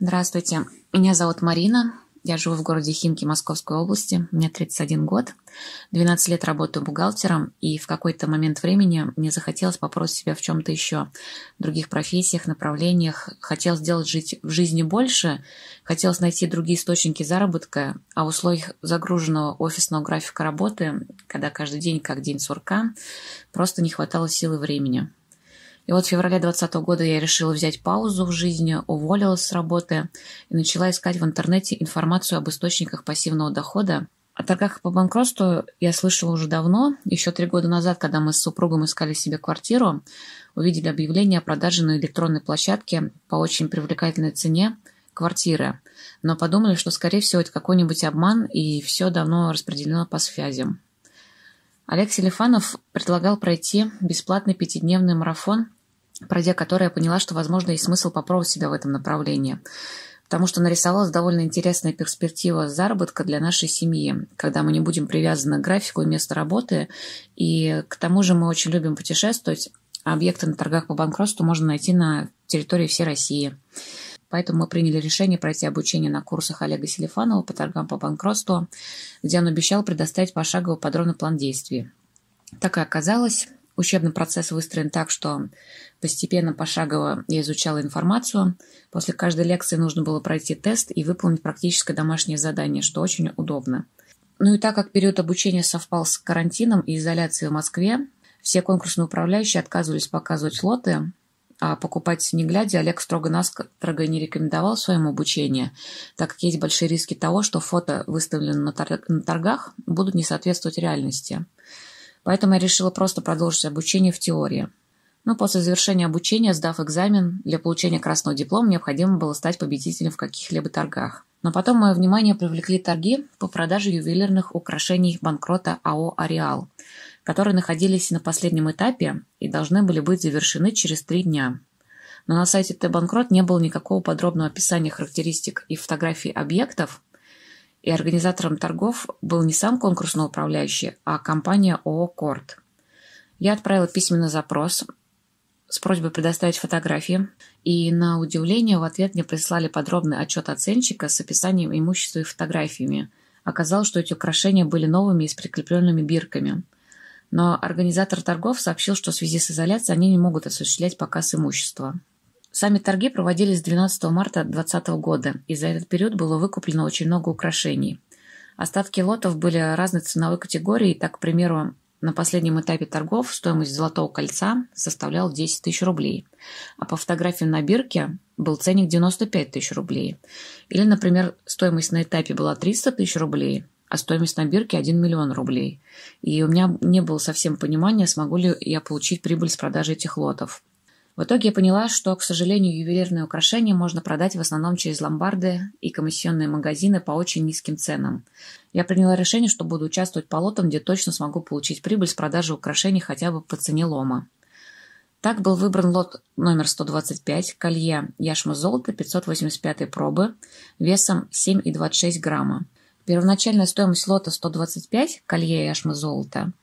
Здравствуйте, меня зовут Марина. Я живу в городе Химки Московской области. Мне 31 год. 12 лет работаю бухгалтером, и в какой-то момент времени мне захотелось попросить себя в чем-то еще, в других профессиях, направлениях. Хотел сделать жить в жизни больше, хотелось найти другие источники заработка, а в условиях загруженного офисного графика работы, когда каждый день как день сурка, просто не хватало силы времени. И вот в феврале 2020 года я решила взять паузу в жизни, уволилась с работы и начала искать в интернете информацию об источниках пассивного дохода. О торгах по банкротству я слышала уже давно, еще три года назад, когда мы с супругом искали себе квартиру, увидели объявление о продаже на электронной площадке по очень привлекательной цене квартиры, но подумали, что, скорее всего, это какой-нибудь обман, и все давно распределено по связям. Олег Селифанов предлагал пройти бесплатный пятидневный марафон пройдя которое я поняла, что, возможно, есть смысл попробовать себя в этом направлении. Потому что нарисовалась довольно интересная перспектива заработка для нашей семьи, когда мы не будем привязаны к графику и месту работы. И к тому же мы очень любим путешествовать. А объекты на торгах по банкротству можно найти на территории всей России. Поэтому мы приняли решение пройти обучение на курсах Олега Селифанова по торгам по банкротству, где он обещал предоставить пошаговый подробный план действий. Так и оказалось. Учебный процесс выстроен так, что постепенно, пошагово я изучала информацию. После каждой лекции нужно было пройти тест и выполнить практическое домашнее задание, что очень удобно. Ну и так как период обучения совпал с карантином и изоляцией в Москве, все конкурсные управляющие отказывались показывать лоты, а покупать не глядя Олег строго нас строго не рекомендовал в своем обучении, так как есть большие риски того, что фото, выставленные на, торгах, будут не соответствовать реальности. Поэтому я решила просто продолжить обучение в теории. Но после завершения обучения, сдав экзамен, для получения красного диплома необходимо было стать победителем в каких-либо торгах. Но потом мое внимание привлекли торги по продаже ювелирных украшений банкрота АО «Ареал», которые находились на последнем этапе и должны были быть завершены через три дня. Но на сайте «Т-Банкрот» не было никакого подробного описания характеристик и фотографий объектов, и организатором торгов был не сам конкурсный управляющий, а компания ООО «Корт». Я отправила письменный запрос с просьбой предоставить фотографии, и на удивление в ответ мне прислали подробный отчет оценщика с описанием имущества и фотографиями. Оказалось, что эти украшения были новыми и с прикрепленными бирками. Но организатор торгов сообщил, что в связи с изоляцией они не могут осуществлять показ имущества. Сами торги проводились с 12 марта 2020 года, и за этот период было выкуплено очень много украшений. Остатки лотов были разной ценовой категории, так, к примеру, на последнем этапе торгов стоимость золотого кольца составляла 10 тысяч рублей, а по фотографии на бирке был ценник 95 тысяч рублей. Или, например, стоимость на этапе была 300 тысяч рублей, а стоимость на бирке 1 миллион рублей. И у меня не было совсем понимания, смогу ли я получить прибыль с продажи этих лотов. В итоге я поняла, что, к сожалению, ювелирные украшения можно продать в основном через ломбарды и комиссионные магазины по очень низким ценам. Я приняла решение, что буду участвовать по лотам, где точно смогу получить прибыль с продажи украшений хотя бы по цене лома. Так был выбран лот номер 125, колье яшма золота 585 пробы, весом 7,26 грамма. Первоначальная стоимость лота 125, колье яшма золота –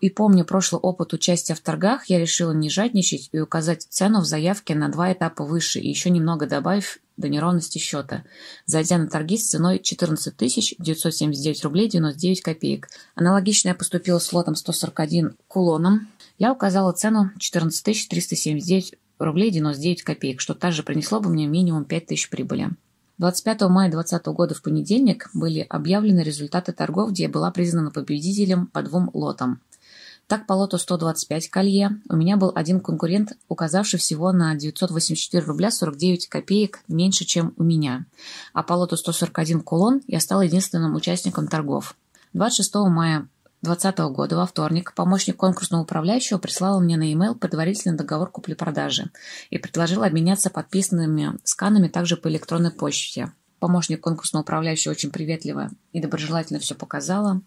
и помня прошлый опыт участия в торгах, я решила не жадничать и указать цену в заявке на два этапа выше и еще немного добавив до неровности счета, зайдя на торги с ценой 14 979 рублей 99 копеек. Аналогично я поступила с лотом 141 кулоном. Я указала цену 14 379 рублей 99 копеек, что также принесло бы мне минимум 5000 прибыли. 25 мая 2020 года в понедельник были объявлены результаты торгов, где я была признана победителем по двум лотам. Так, по лоту 125 колье у меня был один конкурент, указавший всего на 984 рубля 49 копеек меньше, чем у меня. А по лоту 141 кулон я стал единственным участником торгов. 26 мая 2020 года во вторник помощник конкурсного управляющего прислал мне на e-mail предварительный договор купли-продажи и предложил обменяться подписанными сканами также по электронной почте. Помощник конкурсного управляющего очень приветливо и доброжелательно все показала.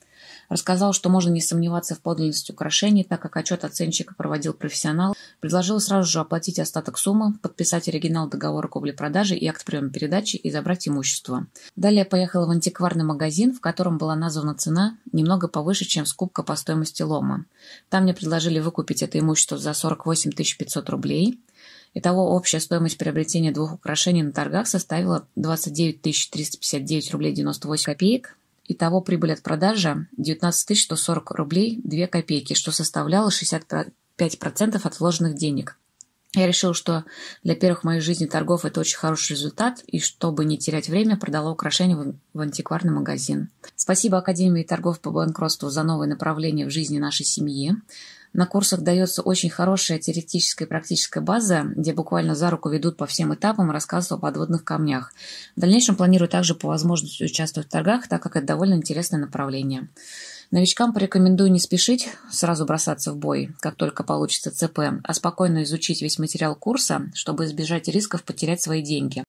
Рассказал, что можно не сомневаться в подлинности украшений, так как отчет оценщика проводил профессионал. Предложил сразу же оплатить остаток суммы, подписать оригинал договора купли-продажи и акт приема передачи и забрать имущество. Далее поехала в антикварный магазин, в котором была названа цена немного повыше, чем скупка по стоимости лома. Там мне предложили выкупить это имущество за 48 500 рублей. Итого общая стоимость приобретения двух украшений на торгах составила 29 359 рублей 98 копеек. Итого прибыль от продажи 19 140 рублей 2 копейки, что составляло 65% от вложенных денег. Я решил, что для первых в моей жизни торгов это очень хороший результат, и чтобы не терять время, продала украшения в, в антикварный магазин. Спасибо Академии торгов по банкротству за новое направление в жизни нашей семьи. На курсах дается очень хорошая теоретическая и практическая база, где буквально за руку ведут по всем этапам рассказ о подводных камнях. В дальнейшем планирую также по возможности участвовать в торгах, так как это довольно интересное направление. Новичкам порекомендую не спешить сразу бросаться в бой, как только получится ЦП, а спокойно изучить весь материал курса, чтобы избежать рисков потерять свои деньги.